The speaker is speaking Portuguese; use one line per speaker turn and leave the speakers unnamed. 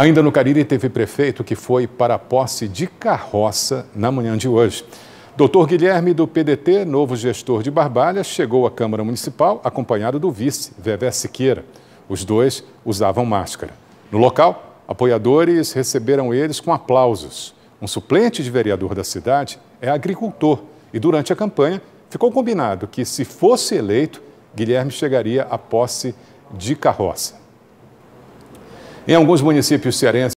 Ainda no Cariri, teve prefeito que foi para a posse de carroça na manhã de hoje. Doutor Guilherme do PDT, novo gestor de Barbalha, chegou à Câmara Municipal acompanhado do vice, Vevé Siqueira. Os dois usavam máscara. No local, apoiadores receberam eles com aplausos. Um suplente de vereador da cidade é agricultor e durante a campanha ficou combinado que, se fosse eleito, Guilherme chegaria à posse de carroça.
Em alguns municípios cearenses,